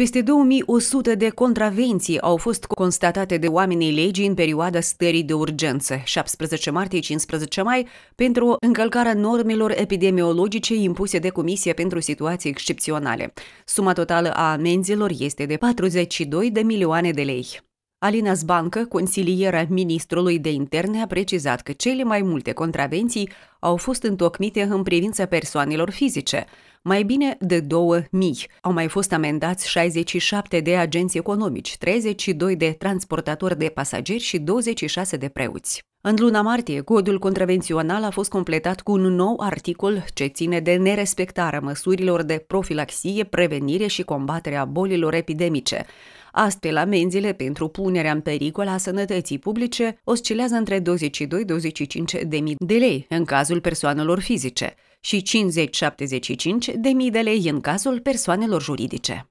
Peste 2100 de contravenții au fost constatate de oamenii legii în perioada stării de urgență, 17 martie-15 mai, pentru încălcarea normelor epidemiologice impuse de Comisia pentru Situații Excepționale. Suma totală a amenzilor este de 42 de milioane de lei. Alina Zbancă, consiliera ministrului de interne, a precizat că cele mai multe contravenții au fost întocmite în privința persoanelor fizice – mai bine de 2000 au mai fost amendați 67 de agenți economici, 32 de transportatori de pasageri și 26 de preuți. În luna martie, codul contravențional a fost completat cu un nou articol ce ține de nerespectarea măsurilor de profilaxie, prevenire și combaterea a bolilor epidemice. Astfel, amenziile pentru punerea în pericol a sănătății publice oscilează între 22-25 de mii de lei în cazul persoanelor fizice și 50-75 de mii de lei în cazul persoanelor juridice.